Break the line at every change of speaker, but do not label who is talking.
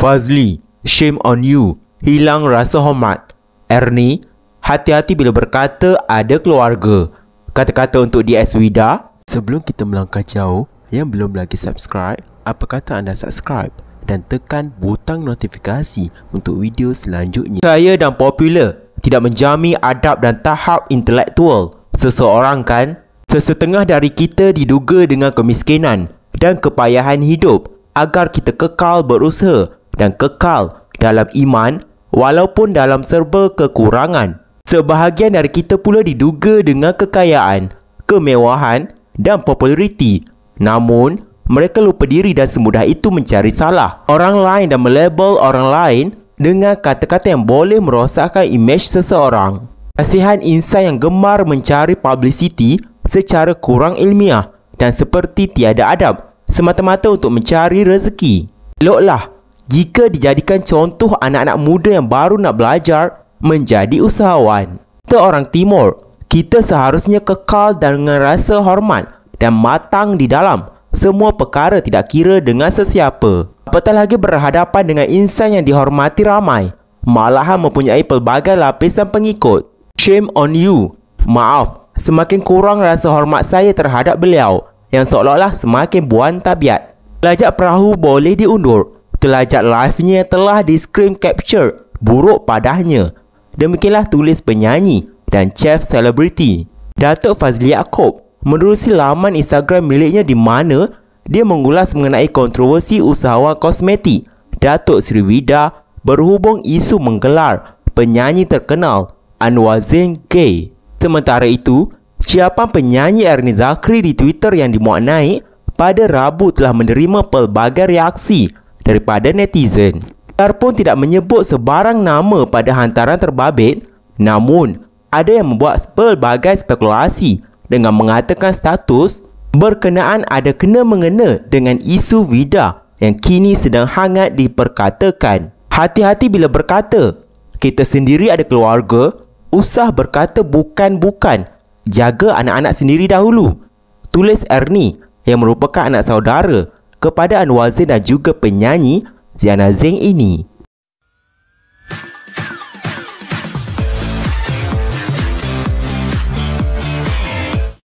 Fazli, shame on you. Hilang rasa hormat. Ernie, hati-hati bila berkata ada keluarga. Kata-kata untuk DS Wida. Sebelum kita melangkah jauh, yang belum lagi subscribe, apa kata anda subscribe dan tekan butang notifikasi untuk video selanjutnya. Kaya dan popular, tidak menjami adab dan tahap intelektual. Seseorang kan? Sesetengah dari kita diduga dengan kemiskinan dan kepayahan hidup agar kita kekal berusaha dan kekal dalam iman walaupun dalam serba kekurangan. Sebahagian dari kita pula diduga dengan kekayaan, kemewahan dan populariti. Namun, mereka lupa diri dan semudah itu mencari salah. Orang lain dan melabel orang lain dengan kata-kata yang boleh merosakkan imej seseorang. Kasihan insan yang gemar mencari publicity secara kurang ilmiah dan seperti tiada adab semata-mata untuk mencari rezeki. Eloklah jika dijadikan contoh anak-anak muda yang baru nak belajar menjadi usahawan. Kita orang Timur, kita seharusnya kekal dengan rasa hormat dan matang di dalam semua perkara tidak kira dengan sesiapa. Apatah lagi berhadapan dengan insan yang dihormati ramai, malahan mempunyai pelbagai lapisan pengikut. Shame on you. Maaf, semakin kurang rasa hormat saya terhadap beliau yang seolah-olah semakin buan tabiat. Belajar perahu boleh diundur, Telajat live-nya telah di screen capture. Buruk padahnya. Demikianlah tulis penyanyi dan chef celebrity Datuk Fazli Yaakob menerusi laman Instagram miliknya di mana dia mengulas mengenai kontroversi usahawan kosmetik. Datuk Sri Wida berhubung isu menggelar penyanyi terkenal Anwar Zain gay. Sementara itu, siapan penyanyi Ernie Zakri di Twitter yang dimuat naik pada Rabu telah menerima pelbagai reaksi daripada netizen. Dar pun tidak menyebut sebarang nama pada hantaran terbabit, namun ada yang membuat pelbagai spekulasi dengan mengatakan status berkenaan ada kena mengena dengan isu Vida yang kini sedang hangat diperkatakan. Hati-hati bila berkata, kita sendiri ada keluarga, usah berkata bukan-bukan, jaga anak-anak sendiri dahulu. Tulis Ernie yang merupakan anak saudara kepada Anwar Zain dan juga penyanyi Ziana Zeng ini.